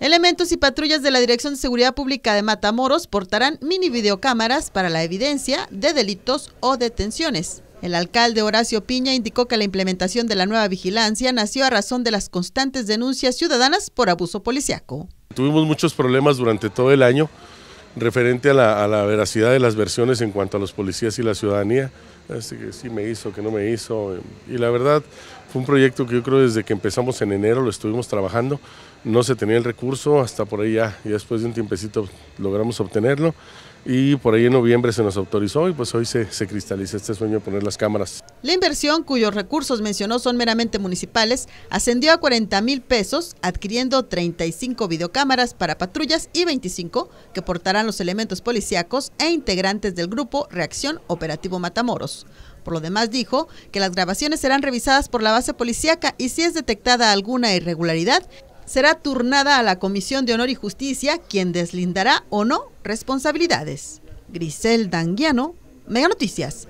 Elementos y patrullas de la Dirección de Seguridad Pública de Matamoros portarán mini videocámaras para la evidencia de delitos o detenciones. El alcalde Horacio Piña indicó que la implementación de la nueva vigilancia nació a razón de las constantes denuncias ciudadanas por abuso policiaco. Tuvimos muchos problemas durante todo el año referente a la, veracidad de las versiones en cuanto a los policías y la ciudadanía. Así que sí me hizo, que no me hizo. Y la verdad, fue un proyecto que yo creo desde que empezamos en enero lo estuvimos trabajando, no se tenía el recurso, hasta por ahí ya, después de un tiempecito logramos obtenerlo y por ahí en noviembre se nos autorizó y pues hoy se, se cristaliza este sueño de poner las cámaras. La inversión, cuyos recursos mencionó son meramente municipales, ascendió a 40 mil pesos, adquiriendo 35 videocámaras para patrullas y 25 que portarán los elementos policíacos e integrantes del grupo Reacción Operativo Matamoros. Por lo demás dijo que las grabaciones serán revisadas por la base policíaca y si es detectada alguna irregularidad, será turnada a la Comisión de Honor y Justicia, quien deslindará o no responsabilidades. Grisel Danguiano, Mega Noticias.